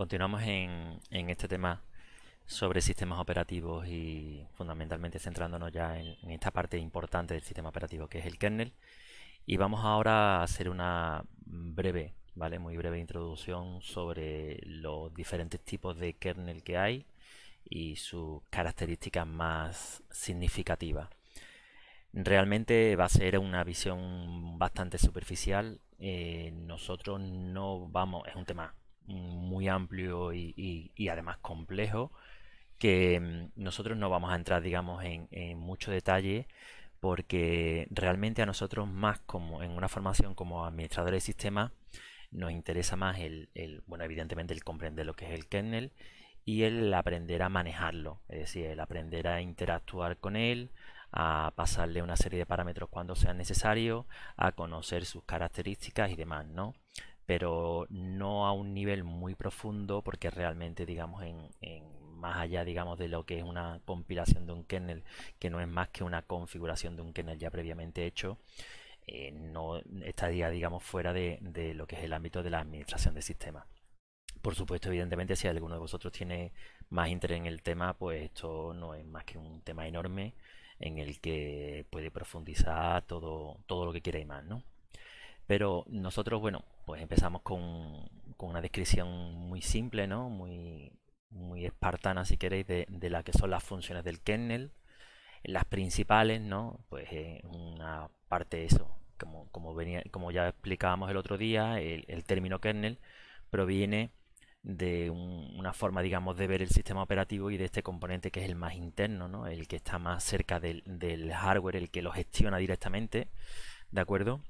Continuamos en, este tema sobre sistemas operativos y fundamentalmente centrándonos ya en, esta parte importante del sistema operativo que es el kernel. Y vamos ahora a hacer una breve, ¿vale? Muy breve introducción sobre los diferentes tipos de kernel que hay y sus características más significativas. Realmente va a ser una visión bastante superficial. Eh, nosotros no vamos, es un tema muy amplio y, además complejo que mm, nosotros no vamos a entrar, digamos, en, en, mucho detalle porque realmente a nosotros más como en una formación como administrador de sistemas nos interesa más el, el, bueno, evidentemente el comprender lo que es el kernel y el aprender a manejarlo, es decir, el aprender a interactuar con él, a pasarle una serie de parámetros cuando sea necesario, a conocer sus características y demás, ¿no? pero no a un nivel muy profundo porque realmente digamos en, más allá digamos de lo que es una compilación de un kernel que no es más que una configuración de un kernel ya previamente hecho eh, no estaría digamos fuera de, lo que es el ámbito de la administración de sistemas por supuesto evidentemente si alguno de vosotros tiene más interés en el tema pues esto no es más que un tema enorme en el que puede profundizar todo todo lo que quiera y más no pero nosotros bueno pues empezamos con, una descripción muy simple, ¿no? Muy, muy espartana, si queréis, de, de la que son las funciones del kernel. Las principales, ¿no? Pues una parte de eso, como, venía, como ya explicábamos el otro día, el, término kernel proviene de una forma, digamos, de ver el sistema operativo y de este componente que es el más interno, El que está más cerca del, del hardware, el que lo gestiona directamente, ¿de acuerdo?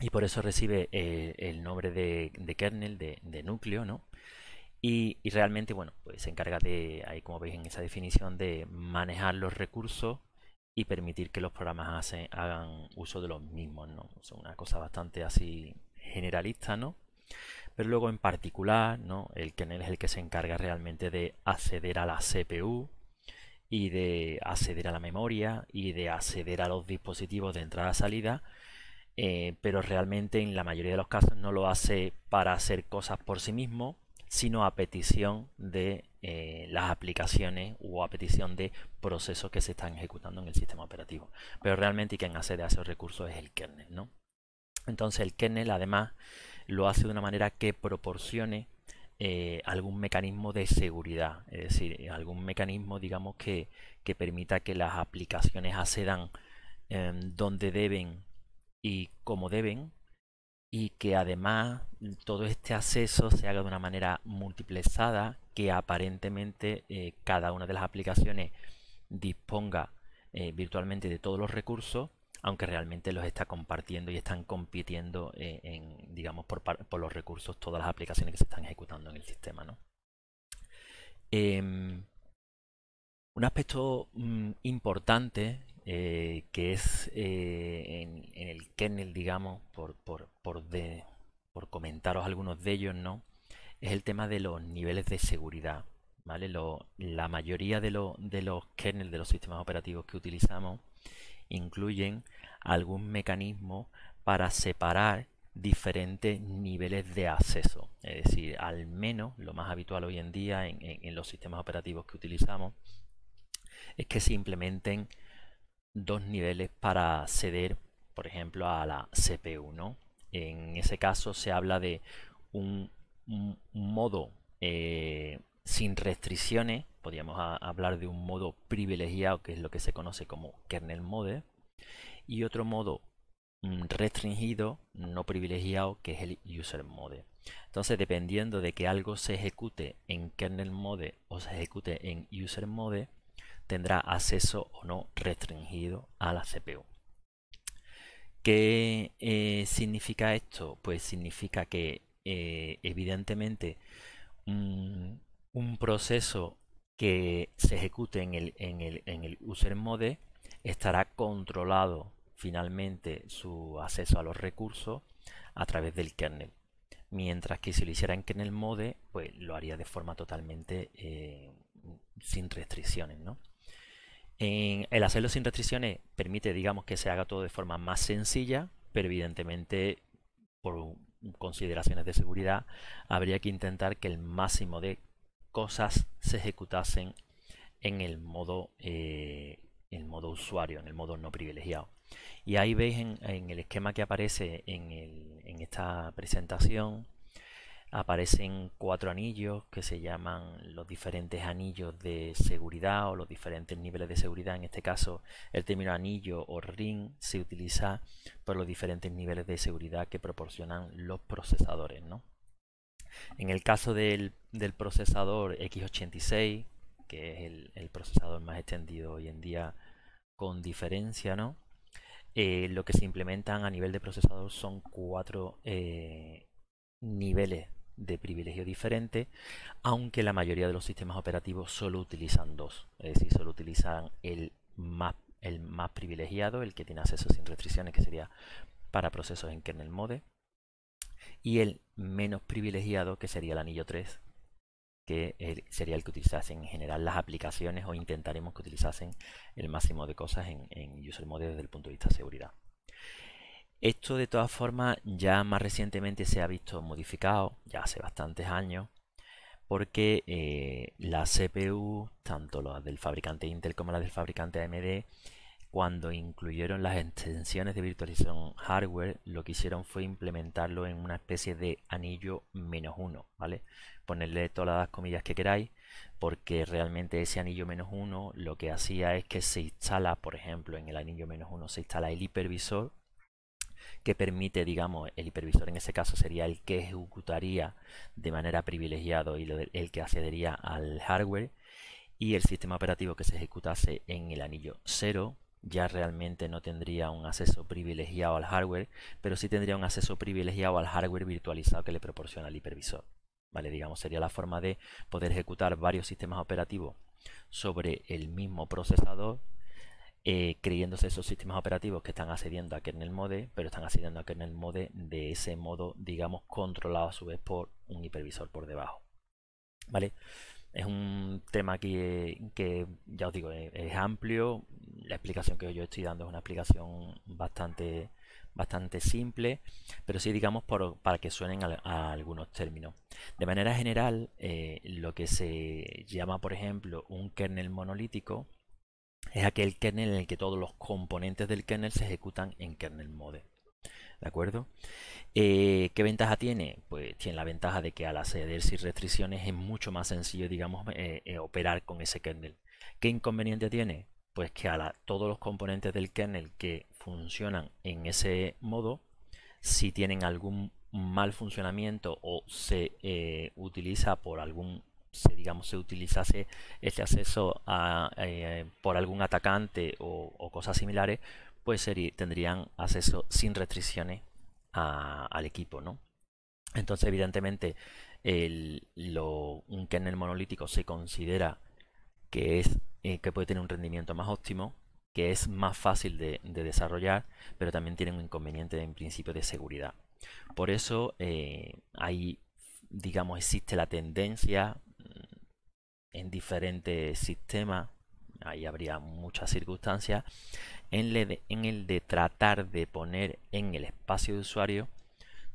y por eso recibe eh, el nombre de, kernel, de, núcleo, ¿no? Y, realmente, bueno, pues se encarga de, ahí como veis en esa definición, de manejar los recursos y permitir que los programas hagan uso de los mismos, ¿no? Es una cosa bastante así generalista, ¿no? Pero luego en particular, ¿no? El kernel es el que se encarga realmente de acceder a la CPU y de acceder a la memoria y de acceder a los dispositivos de entrada-salida eh, pero realmente en la mayoría de los casos no lo hace para hacer cosas por sí mismo, sino a petición de eh, las aplicaciones o a petición de procesos que se están ejecutando en el sistema operativo. Pero realmente quien accede a esos recursos es el kernel, Entonces el kernel además lo hace de una manera que proporcione eh, algún mecanismo de seguridad, es decir, algún mecanismo, digamos, que, permita que las aplicaciones accedan em, donde deben y como deben y que además todo este acceso se haga de una manera multiplexada que aparentemente eh, cada una de las aplicaciones disponga eh, virtualmente de todos los recursos aunque realmente los está compartiendo y están compitiendo eh, en, digamos por, por, los recursos todas las aplicaciones que se están ejecutando en el sistema em, un aspecto mm, importante eh, que es eh, en, el kernel, digamos, por, por, comentaros algunos de ellos, ¿no? Es el tema de los niveles de seguridad, ¿vale? la mayoría de, los kernels, de los sistemas operativos que utilizamos, incluyen algún mecanismo para separar diferentes niveles de acceso. Es decir, al menos lo más habitual hoy en día en los sistemas operativos que utilizamos es que se implementen dos niveles para acceder, por ejemplo, a la CPU, 1 En ese caso se habla de un, modo eh, sin restricciones, podríamos hablar de un modo privilegiado, que es lo que se conoce como kernel mode, y otro modo mm, restringido, no privilegiado, que es el user mode. Entonces, dependiendo de que algo se ejecute en kernel mode o se ejecute en user mode, tendrá acceso o no restringido a la CPU. ¿Qué eh, significa esto? Pues significa que eh, evidentemente un, proceso que se ejecute en el, en el, user mode estará controlado finalmente su acceso a los recursos a través del kernel. Mientras que si lo hiciera en kernel mode, pues lo haría de forma totalmente eh, sin restricciones, ¿no? el hacerlo sin restricciones permite, digamos, que se haga todo de forma más sencilla, pero evidentemente, por consideraciones de seguridad, habría que intentar que el máximo de cosas se ejecutasen en el modo, eh, el modo usuario, en el modo no privilegiado. Y ahí veis en, el esquema que aparece en esta presentación aparecen cuatro anillos que se llaman los diferentes anillos de seguridad o los diferentes niveles de seguridad. En este caso, el término anillo o ring se utiliza por los diferentes niveles de seguridad que proporcionan los procesadores. ¿no? En el caso del, del, procesador x86, que es el, procesador más extendido hoy en día con diferencia, ¿no? Eh, lo que se implementan a nivel de procesador son cuatro eh, niveles de privilegio diferente, aunque la mayoría de los sistemas operativos solo utilizan dos, es decir, solo utilizan el más, el más privilegiado, el que tiene acceso sin restricciones, que sería para procesos en kernel mode, y el menos privilegiado, que sería el anillo 3, que sería el que utilizasen en general las aplicaciones o intentaremos que utilizasen el máximo de cosas en, en user mode desde el punto de vista de seguridad. Esto de todas formas ya más recientemente se ha visto modificado, ya hace bastantes años, porque eh, la las CPU, tanto la del fabricante Intel como la del fabricante AMD, cuando incluyeron las extensiones de virtualización hardware, lo que hicieron fue implementarlo en una especie de anillo menos uno, ¿vale? Ponerle todas las comillas que queráis, porque realmente ese anillo menos uno lo que hacía es que se instala, por ejemplo, en el anillo menos uno se instala el hipervisor que permite, digamos, el hipervisor en ese caso sería el que ejecutaría de manera privilegiada y el que accedería al hardware y el sistema operativo que se ejecutase en el anillo 0 ya realmente no tendría un acceso privilegiado al hardware, pero sí tendría un acceso privilegiado al hardware virtualizado que le proporciona el hipervisor. ¿Vale? Digamos, sería la forma de poder ejecutar varios sistemas operativos sobre el mismo procesador eh, creyéndose esos sistemas operativos que están accediendo a kernel mode, pero están accediendo a kernel mode de ese modo, digamos, controlado a su vez por un hipervisor por debajo. ¿Vale? Es un tema que, que ya os digo, es, amplio. La explicación que yo estoy dando es una explicación bastante, bastante simple, pero sí, digamos, para que suenen a, algunos términos. De manera general, eh, lo que se llama, por ejemplo, un kernel monolítico es aquel kernel en el que todos los componentes del kernel se ejecutan en kernel mode. ¿De acuerdo? Eh, ¿Qué ventaja tiene? Pues tiene la ventaja de que al acceder sin restricciones es mucho más sencillo, digamos, eh, eh, operar con ese kernel. ¿Qué inconveniente tiene? Pues que a todos los componentes del kernel que funcionan en ese modo, si tienen algún mal funcionamiento o se utiliza por algún si digamos, se utilizase este acceso eh, por algún atacante o, cosas similares, pues sería, tendrían acceso sin restricciones al equipo, ¿no? Entonces, evidentemente, el, lo, un kernel monolítico se considera que, es, eh, que puede tener un rendimiento más óptimo, que es más fácil de, desarrollar, pero también tiene un inconveniente en principio de seguridad. Por eso eh, ahí, digamos, existe la tendencia en diferentes sistemas, ahí habría muchas circunstancias, en, en el de tratar de poner en el espacio de usuario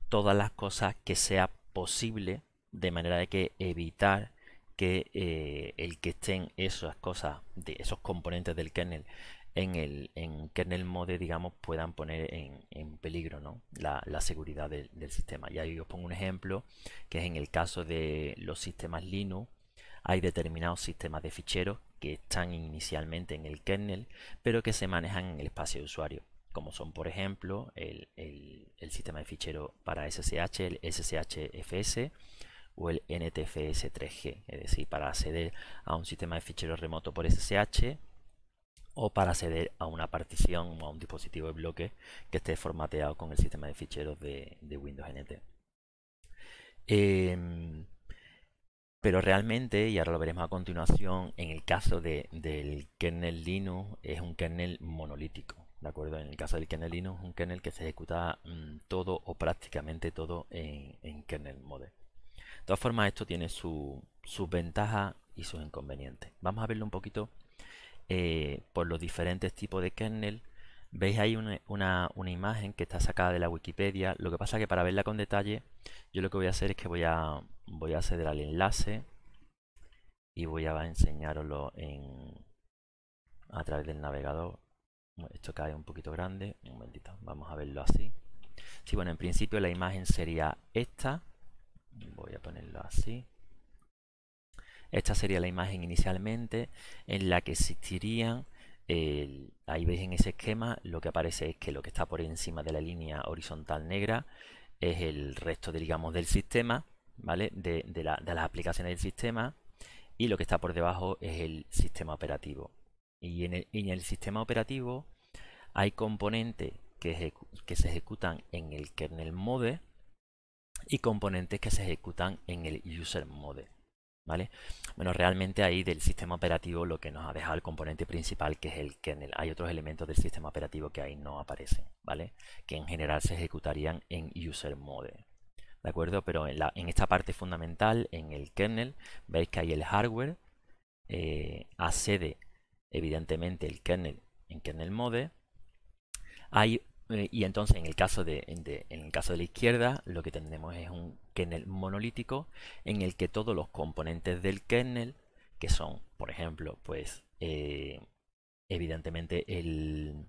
todas las cosas que sea posible, de manera de que evitar que eh, el que estén esas cosas, de esos componentes del kernel en el en kernel mode, digamos, puedan poner en, peligro la, seguridad del, del sistema. Y ahí os pongo un ejemplo que es en el caso de los sistemas Linux hay determinados sistemas de ficheros que están inicialmente en el kernel, pero que se manejan en el espacio de usuario, como son por ejemplo el, sistema de ficheros para SSH, el SSHFS o el NTFS 3G, es decir, para acceder a un sistema de ficheros remoto por SSH o para acceder a una partición o a un dispositivo de bloque que esté formateado con el sistema de ficheros de, Windows NT. Em, pero realmente, y ahora lo veremos a continuación, en el caso de, del kernel Linux es un kernel monolítico. ¿De acuerdo? En el caso del kernel Linux es un kernel que se ejecuta mm, todo o prácticamente todo en, en, kernel model. De todas formas, esto tiene sus ventajas y sus inconvenientes. Vamos a verlo un poquito eh, por los diferentes tipos de kernel Veis ahí una, una, imagen que está sacada de la Wikipedia. Lo que pasa que para verla con detalle, yo lo que voy a hacer es que voy a, voy a acceder al enlace y voy a enseñaroslo en, a través del navegador. Esto cae un poquito grande. Un momentito, vamos a verlo así. Sí, bueno, en principio la imagen sería esta. Voy a ponerlo así. Esta sería la imagen inicialmente en la que existirían ahí veis en ese esquema lo que aparece es que lo que está por encima de la línea horizontal negra es el resto, digamos, del sistema, ¿vale? De, las aplicaciones del sistema y lo que está por debajo es el sistema operativo. Y en el, sistema operativo hay componentes que, que se ejecutan en el kernel mode y componentes que se ejecutan en el user mode. ¿vale? Bueno, realmente ahí del sistema operativo lo que nos ha dejado el componente principal, que es el kernel. Hay otros elementos del sistema operativo que ahí no aparecen, ¿vale? Que en general se ejecutarían en user mode. ¿De acuerdo? Pero en, esta parte fundamental, en el kernel, veis que hay el hardware, eh, accede evidentemente el kernel en kernel mode. Hay eh, y entonces en el, caso de, en el caso de la izquierda lo que tenemos es un kernel monolítico en el que todos los componentes del kernel, que son, por ejemplo, pues eh, evidentemente el,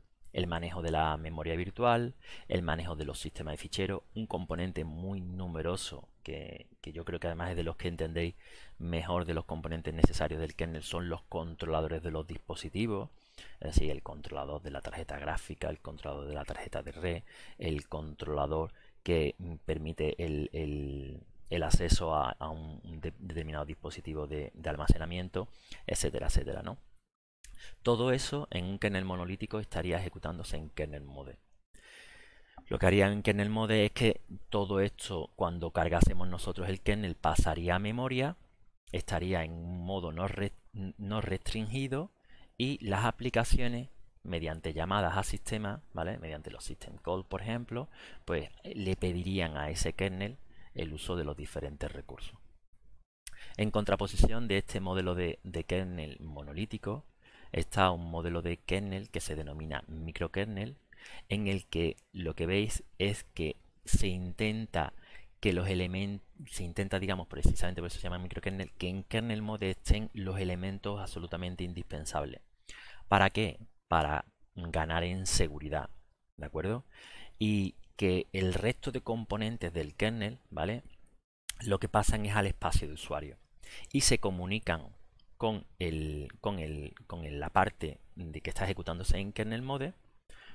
manejo de la memoria virtual, el manejo de los sistemas de ficheros, un componente muy numeroso que, yo creo que además es de los que entendéis mejor de los componentes necesarios del kernel son los controladores de los dispositivos, es decir, el controlador de la tarjeta gráfica, el controlador de la tarjeta de red, el controlador que mm, permite el, acceso a, un determinado dispositivo de, almacenamiento, etcétera, etcétera, ¿no? Todo eso en un kernel monolítico estaría ejecutándose en kernel mode. Lo que haría en kernel mode es que todo esto, cuando cargásemos nosotros el kernel, pasaría a memoria, estaría en un modo no restringido y las aplicaciones mediante llamadas a sistemas, ¿vale? Mediante los system call, por ejemplo, pues le pedirían a ese kernel el uso de los diferentes recursos. En contraposición de este modelo de, de kernel monolítico está un modelo de kernel que se denomina microkernel, en el que lo que veis es que se intenta que los elementos se intenta, digamos, precisamente por eso se llama microkernel, que en kernel mode estén los elementos absolutamente indispensables. ¿Para qué? Para ganar en seguridad, ¿de acuerdo? Y que el resto de componentes del kernel, ¿vale? Lo que pasan es al espacio de usuario y se comunican con, el, con, el, con la parte de que está ejecutándose en kernel mode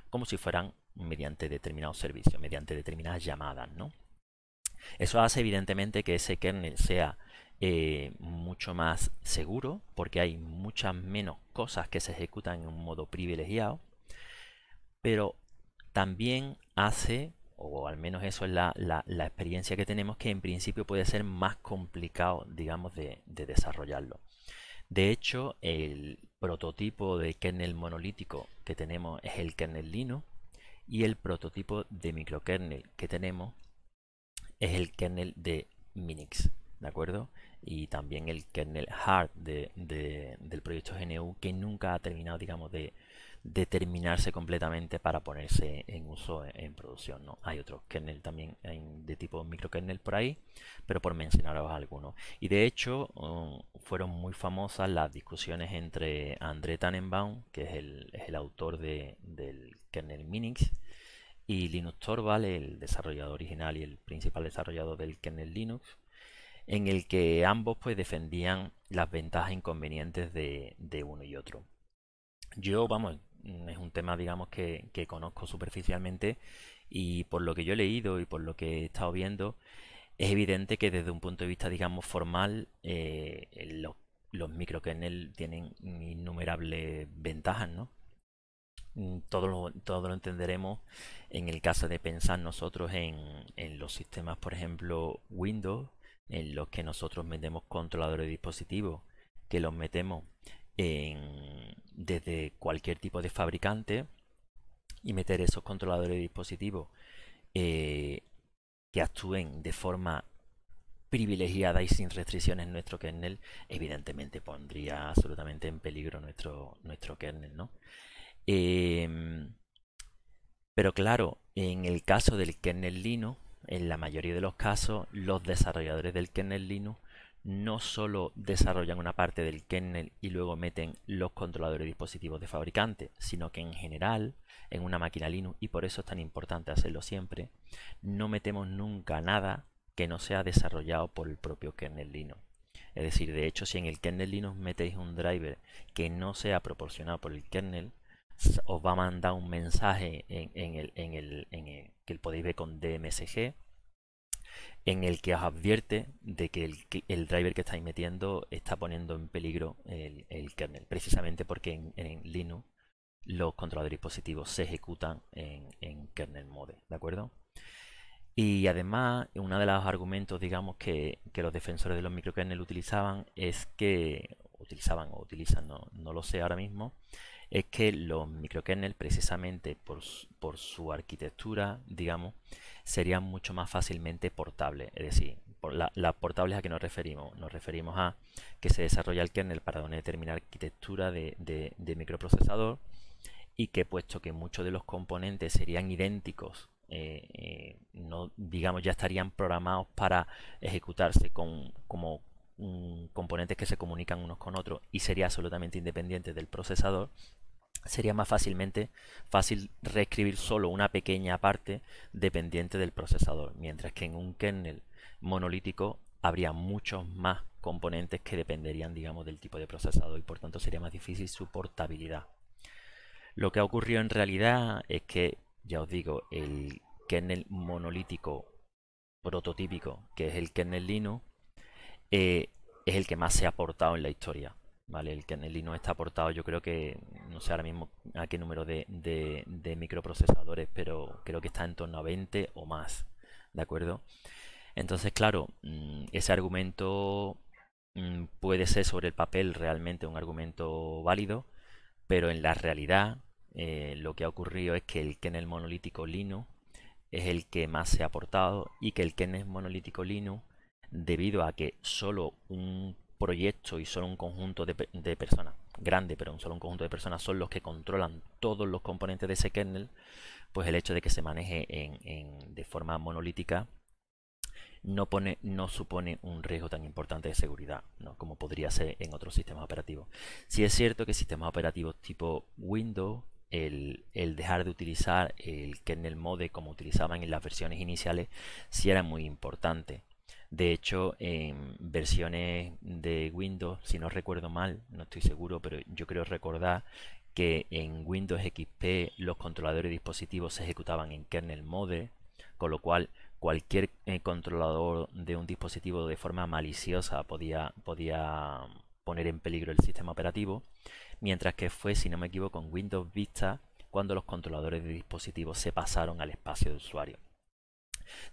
como si fueran mediante determinados servicios, mediante determinadas llamadas, ¿no? Eso hace evidentemente que ese kernel sea eh, mucho más seguro porque hay muchas menos cosas que se ejecutan en un modo privilegiado, pero también hace, o al menos eso es la, experiencia que tenemos, que en principio puede ser más complicado, digamos, de, de desarrollarlo. De hecho, el prototipo de kernel monolítico que tenemos es el kernel lino, y el prototipo de microkernel que tenemos es el kernel de Minix, ¿de acuerdo? Y también el kernel hard del proyecto GNU que nunca ha terminado, digamos, de terminarse completamente para ponerse en uso eh, en, producción. ¿no? Hay otros kernel también de tipo microkernel por ahí, pero por mencionaros algunos. Y de hecho uh, fueron muy famosas las discusiones entre André Tannenbaum, que es el, autor del kernel Minix, y Linux Torvald, el desarrollador original y el principal desarrollador del kernel Linux, en el que ambos pues, defendían las ventajas e inconvenientes de, uno y otro. Yo, vamos, mm, es un tema, digamos, que, conozco superficialmente y por lo que yo he leído y por lo que he estado viendo, es evidente que desde un punto de vista, digamos, formal, eh, los, los él tienen innumerables ventajas, ¿no? Mm, todo lo, entenderemos en el caso de pensar nosotros en, los sistemas, por ejemplo, Windows, en los que nosotros metemos controladores de dispositivos, que los metemos desde cualquier tipo de fabricante y meter esos controladores de dispositivos eh, que actúen de forma privilegiada y sin restricciones en nuestro kernel, evidentemente pondría absolutamente en peligro nuestro, nuestro kernel, ¿no? Em, pero claro, en el caso del kernel Linux, en la mayoría de los casos, los desarrolladores del kernel Linux no solo desarrollan una parte del kernel y luego meten los controladores y dispositivos de fabricante, sino que en general, en una máquina Linux, y por eso es tan importante hacerlo siempre, no metemos nunca nada que no sea desarrollado por el propio kernel Linux. Es decir, de hecho, si en el kernel Linux metéis un driver que no sea proporcionado por el kernel, os va a mandar un mensaje en, el, que podéis ver con DMSG en el que os advierte de que el, driver que estáis metiendo está poniendo en peligro el, kernel, precisamente porque en, Linux los controladores dispositivos se ejecutan en, kernel mode, ¿de acuerdo? Y además, uno de los argumentos, digamos, que, los defensores de los microkernels utilizaban es que, utilizaban o utilizan, no lo sé ahora mismo, es que los microkernels, precisamente por, su arquitectura, digamos, serían mucho más fácilmente portables. Es decir, la, la portables a que nos referimos. Nos referimos a que se desarrolla el kernel para una determinada arquitectura de, microprocesador y que puesto que muchos de los componentes serían idénticos eh, eh, no digamos ya estarían programados para ejecutarse con como componentes que se comunican unos con otros y sería absolutamente independiente del procesador sería más fácilmente fácil reescribir solo una pequeña parte dependiente del procesador, mientras que en un kernel monolítico habría muchos más componentes que dependerían, digamos, del tipo de procesador y por tanto sería más difícil su portabilidad. Lo que ha ocurrido en realidad es que, ya os digo, el kernel monolítico prototípico, que es el kernel Linux, eh, es el que más se ha aportado en la historia. ¿vale? El, el Linux está aportado, yo creo que, no sé ahora mismo a qué número de, microprocesadores, pero creo que está en torno a 20 o más, ¿de acuerdo? Entonces, claro, mm, ese argumento mm, puede ser sobre el papel realmente un argumento válido, pero en la realidad eh, lo que ha ocurrido es que el kernel monolítico Linux es el que más se ha aportado y que el kernel monolítico Linux, debido a que solo un proyecto y solo un conjunto de, personas, grande, pero solo un conjunto de personas son los que controlan todos los componentes de ese kernel, pues el hecho de que se maneje en, de forma monolítica no, pone, no supone un riesgo tan importante de seguridad ¿no? como podría ser en otros sistemas operativos. Si es cierto que sistemas operativos tipo Windows, el, el, dejar de utilizar el kernel mode como utilizaban en las versiones iniciales, sí era muy importante de hecho, en versiones de Windows, si no recuerdo mal, no estoy seguro, pero yo creo recordar que en Windows XP los controladores de dispositivos se ejecutaban en kernel mode, con lo cual cualquier eh, controlador de un dispositivo de forma maliciosa podía, podía poner en peligro el sistema operativo, mientras que fue, si no me equivoco, en Windows Vista cuando los controladores de dispositivos se pasaron al espacio de usuario.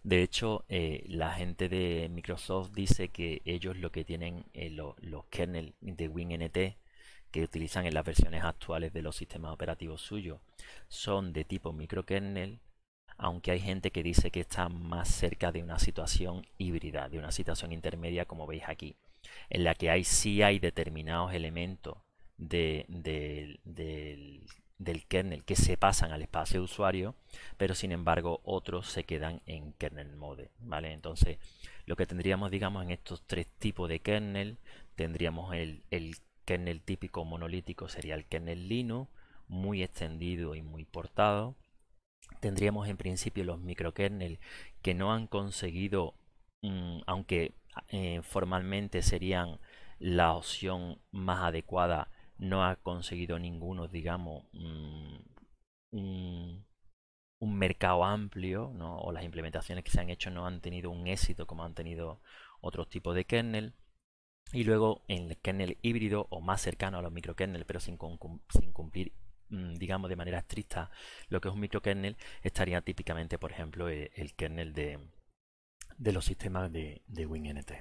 De hecho, eh, la gente de Microsoft dice que ellos lo que tienen, eh, los kernels de WinNT que utilizan en las versiones actuales de los sistemas operativos suyos son de tipo microkernel, aunque hay gente que dice que está más cerca de una situación híbrida, de una situación intermedia como veis aquí, en la que hay, sí hay determinados elementos de, del del kernel que se pasan al espacio de usuario, pero sin embargo otros se quedan en kernel mode, ¿vale? Entonces, lo que tendríamos, digamos, en estos tres tipos de kernel, tendríamos el, el kernel típico monolítico, sería el kernel Linux, muy extendido y muy portado. Tendríamos en principio los microkernel que no han conseguido, mm, aunque eh, formalmente serían la opción más adecuada no ha conseguido ninguno, digamos, mm, mm, un, mercado amplio, ¿no? o las implementaciones que se han hecho no han tenido un éxito como han tenido otros tipos de kernel. Y luego en el kernel híbrido o más cercano a los microkernels pero sin, cumplir mm, digamos de manera estricta lo que es un microkernel estaría típicamente por ejemplo e, el, kernel de, de, los sistemas de, de WinNT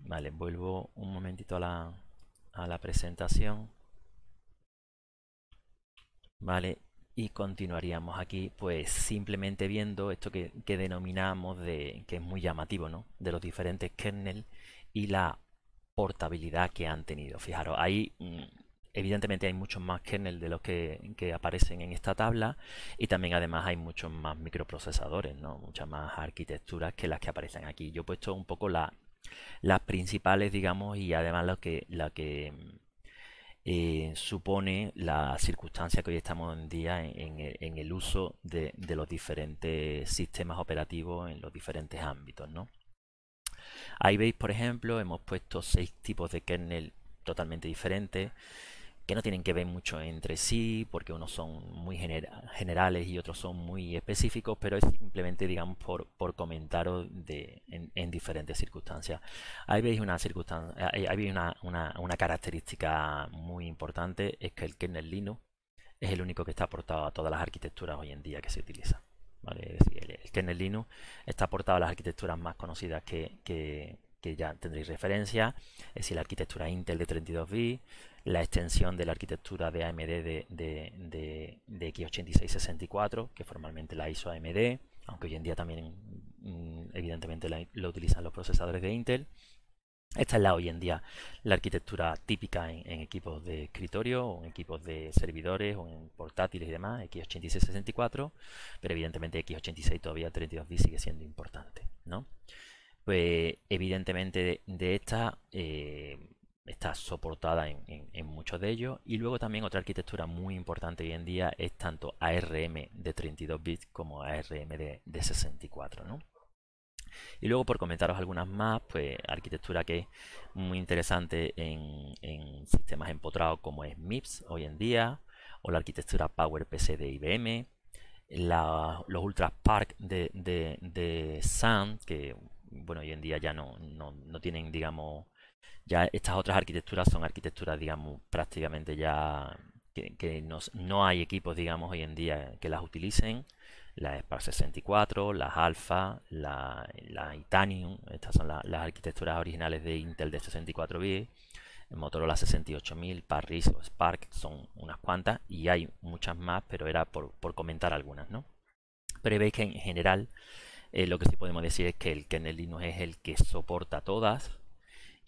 vale vuelvo un momentito a la a la presentación. Vale, y continuaríamos aquí pues simplemente viendo esto que, denominamos de que es muy llamativo ¿no? de los diferentes kernels y la portabilidad que han tenido fijaros ahí mm, evidentemente hay muchos más kernels de los que, que aparecen en esta tabla y también además hay muchos más microprocesadores no muchas más arquitecturas que las que aparecen aquí yo he puesto un poco la las principales, digamos, y además la que, la que eh, supone la circunstancia que hoy estamos en día en, el uso de, de, los diferentes sistemas operativos en los diferentes ámbitos. ¿no? Ahí veis, por ejemplo, hemos puesto seis tipos de kernel totalmente diferentes que no tienen que ver mucho entre sí, porque unos son muy generales y otros son muy específicos, pero es simplemente, digamos, por, por comentaros en, diferentes circunstancias. Ahí veis una circunstancia, hay una, característica muy importante, es que el kernel Linux es el único que está aportado a todas las arquitecturas hoy en día que se utilizan. el, kernel Linux está aportado a las arquitecturas más conocidas que, que ya tendréis referencia, es decir, la arquitectura Intel de 32 bits, la extensión de la arquitectura de AMD de, X86-64, que formalmente la hizo AMD, aunque hoy en día también mm, evidentemente lo utilizan los procesadores de Intel. Esta es la hoy en día la arquitectura típica en, equipos de escritorio o en equipos de servidores o en portátiles y demás, x86-64, pero evidentemente x86 todavía 32bit sigue siendo importante, ¿no? Pues evidentemente de, esta... Eh, está soportada en, muchos de ellos. Y luego también otra arquitectura muy importante hoy en día es tanto ARM de 32 bits como ARM de, 64, ¿no? Y luego por comentaros algunas más, pues arquitectura que es muy interesante en, sistemas empotrados como es MIPS hoy en día, o la arquitectura PowerPC de IBM, los Ultra de, de, Sun, que bueno, hoy en día ya no, no tienen, digamos, ya estas otras arquitecturas son arquitecturas, digamos, prácticamente ya que, no hay equipos, digamos, hoy en día que las utilicen. Las Spark 64, las Alpha, la, la Itanium, estas son las arquitecturas originales de Intel de 64 bits. Motorola 68000, Parris o Spark son unas cuantas y hay muchas más, pero era por, por comentar algunas, ¿no? Pero veis que en general eh, lo que sí podemos decir es que el kernel Linux es el que soporta todas,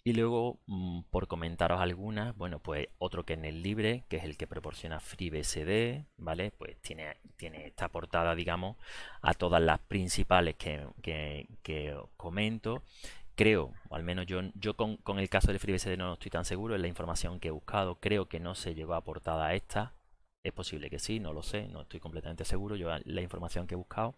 y luego, mm, por comentaros algunas, bueno, pues otro que en el libre, que es el que proporciona FreeBSD, ¿vale? Pues tiene, tiene esta portada, digamos, a todas las principales que, que, comento. Creo, o al menos yo, yo con, el caso de FreeBSD no estoy tan seguro, es la información que he buscado, creo que no se llevó a portada esta. Es posible que sí, no lo sé, no estoy completamente seguro, yo la información que he buscado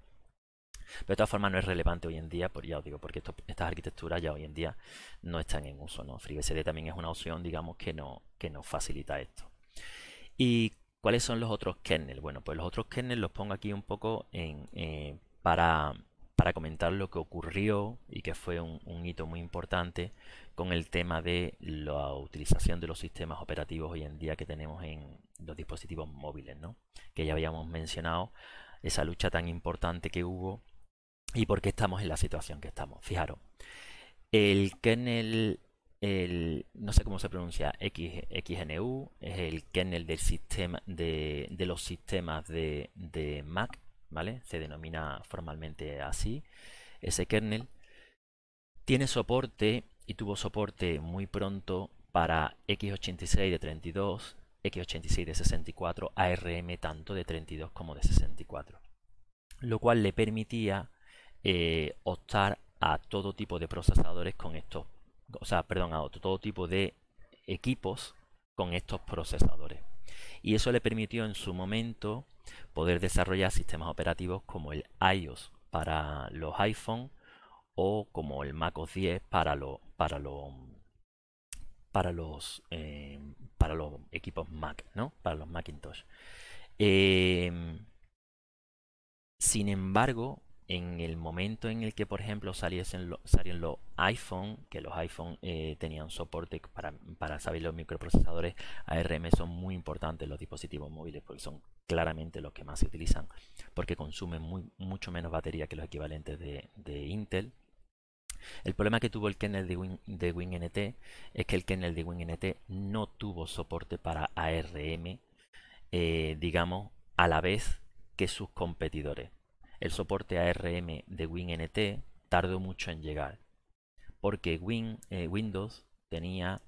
de todas formas no es relevante hoy en día, por, ya os digo, porque estas arquitecturas ya hoy en día no están en uso. ¿no? FreeBSD también es una opción, digamos, que, no, que nos facilita esto. ¿Y cuáles son los otros kernels? Bueno, pues los otros kernels los pongo aquí un poco eh, para, comentar lo que ocurrió y que fue un, un, hito muy importante con el tema de la utilización de los sistemas operativos hoy en día que tenemos en los dispositivos móviles, ¿no? que ya habíamos mencionado, esa lucha tan importante que hubo y por qué estamos en la situación que estamos. Fijaros, el kernel, el, no sé cómo se pronuncia, X, XNU, es el kernel del sistema, de, los sistemas de, de, Mac, ¿vale? Se denomina formalmente así, ese kernel. Tiene soporte y tuvo soporte muy pronto para x86 de 32, x86 de 64, ARM tanto de 32 como de 64, lo cual le permitía eh, optar a todo tipo de procesadores con estos, o sea, perdón, a todo tipo de equipos con estos procesadores. Y eso le permitió en su momento poder desarrollar sistemas operativos como el iOS para los iPhone o como el MacOS 10 para, para, los para eh, los para los equipos Mac, ¿no? Para los Macintosh. Eh, sin embargo, en el momento en el que, por ejemplo, saliesen salieron los iPhone, que los iPhone eh, tenían soporte para, saber los microprocesadores ARM, son muy importantes los dispositivos móviles, porque son claramente los que más se utilizan, porque consumen mucho menos batería que los equivalentes de, Intel. El problema que tuvo el kernel de, WinNT es que el kernel de WinNT no tuvo soporte para ARM, eh, digamos, a la vez que sus competidores el soporte ARM de WinNT tardó mucho en llegar, porque Win, eh, Windows tenía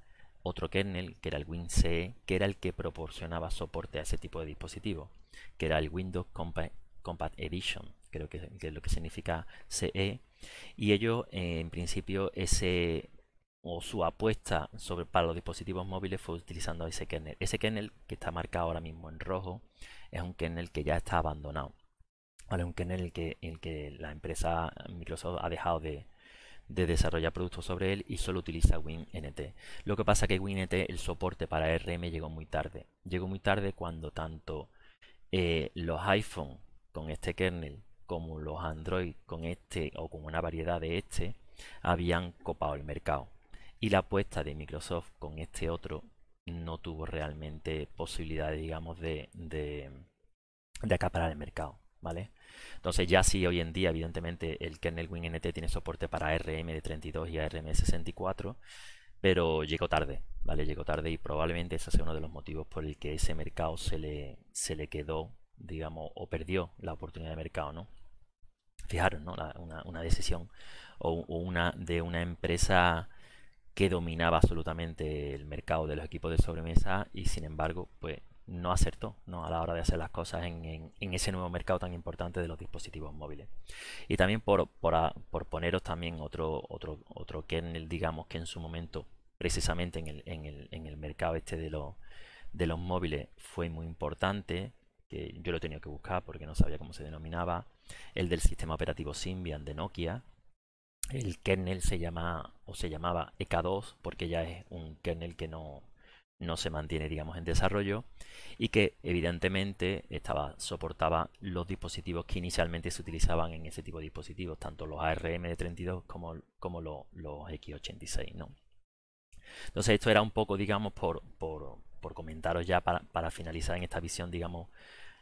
otro kernel, que era el WinCE, que era el que proporcionaba soporte a ese tipo de dispositivos que era el Windows Compact, Edition, creo que, es lo que significa CE, y ellos, eh, en principio, ese o su apuesta sobre, para los dispositivos móviles fue utilizando ese kernel. Ese kernel que está marcado ahora mismo en rojo es un kernel que ya está abandonado un kernel en el que, la empresa Microsoft ha dejado de, desarrollar productos sobre él y solo utiliza WinNT. Lo que pasa es que WinNT, el soporte para RM llegó muy tarde. Llegó muy tarde cuando tanto eh, los iPhone con este kernel como los Android con este o con una variedad de este habían copado el mercado. Y la apuesta de Microsoft con este otro no tuvo realmente posibilidad, digamos, de, de, de acaparar el mercado, ¿vale? Entonces ya sí hoy en día evidentemente el kernel WinNT tiene soporte para ARM de 32 y ARM 64, pero llegó tarde, ¿vale? Llegó tarde y probablemente ese sea uno de los motivos por el que ese mercado se le, se le quedó, digamos, o perdió la oportunidad de mercado, ¿no? Fijaros, ¿no? una, decisión o una de una empresa que dominaba absolutamente el mercado de los equipos de sobremesa y sin embargo, pues no acertó ¿no? a la hora de hacer las cosas en, en, ese nuevo mercado tan importante de los dispositivos móviles. Y también por, por, por poneros también otro, otro, otro kernel, digamos, que en su momento, precisamente en el, en el, en el mercado este de, los, de los móviles, fue muy importante, que yo lo he tenido que buscar porque no sabía cómo se denominaba, el del sistema operativo Symbian de Nokia. El kernel se llama o se llamaba EK2 porque ya es un kernel que no no se mantiene, digamos, en desarrollo y que evidentemente estaba, soportaba los dispositivos que inicialmente se utilizaban en ese tipo de dispositivos, tanto los ARM de 32 como, como los, X86, ¿no? Entonces esto era un poco, digamos, por, comentaros ya para, finalizar en esta visión, digamos,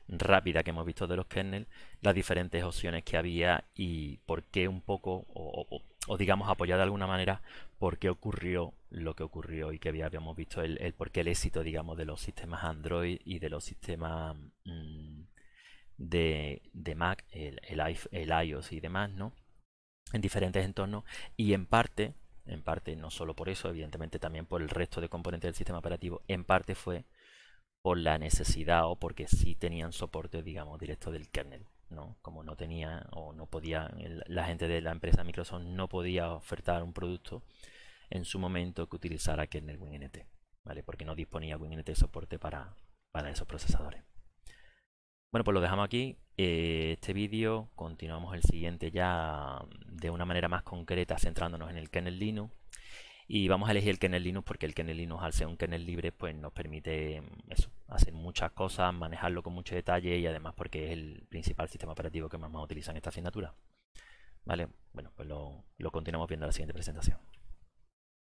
rápida que hemos visto de los kernels las diferentes opciones que había y por qué un poco, o, o digamos apoyar de alguna manera por qué ocurrió lo que ocurrió y que habíamos visto el, por qué el éxito digamos de los sistemas Android y de los sistemas mm, de, Mac, el, el, el, iOS y demás, ¿no? En diferentes entornos y en parte, en parte no solo por eso, evidentemente también por el resto de componentes del sistema operativo, en parte fue por la necesidad o porque sí tenían soporte, digamos, directo del kernel. Como no tenía o no podía, la gente de la empresa Microsoft no podía ofertar un producto en su momento que utilizara kernel WinNT, ¿vale? Porque no disponía WinNT soporte para, para esos procesadores. Bueno, pues lo dejamos aquí. Eh, este vídeo continuamos el siguiente ya de una manera más concreta, centrándonos en el kernel Linux. Y vamos a elegir el kernel Linux porque el kernel Linux al ser un kernel libre pues nos permite mm, hacer muchas cosas, manejarlo con mucho detalle y además porque es el principal sistema operativo que más, más utilizan esta asignatura. Vale, bueno, pues lo, lo continuamos viendo en la siguiente presentación.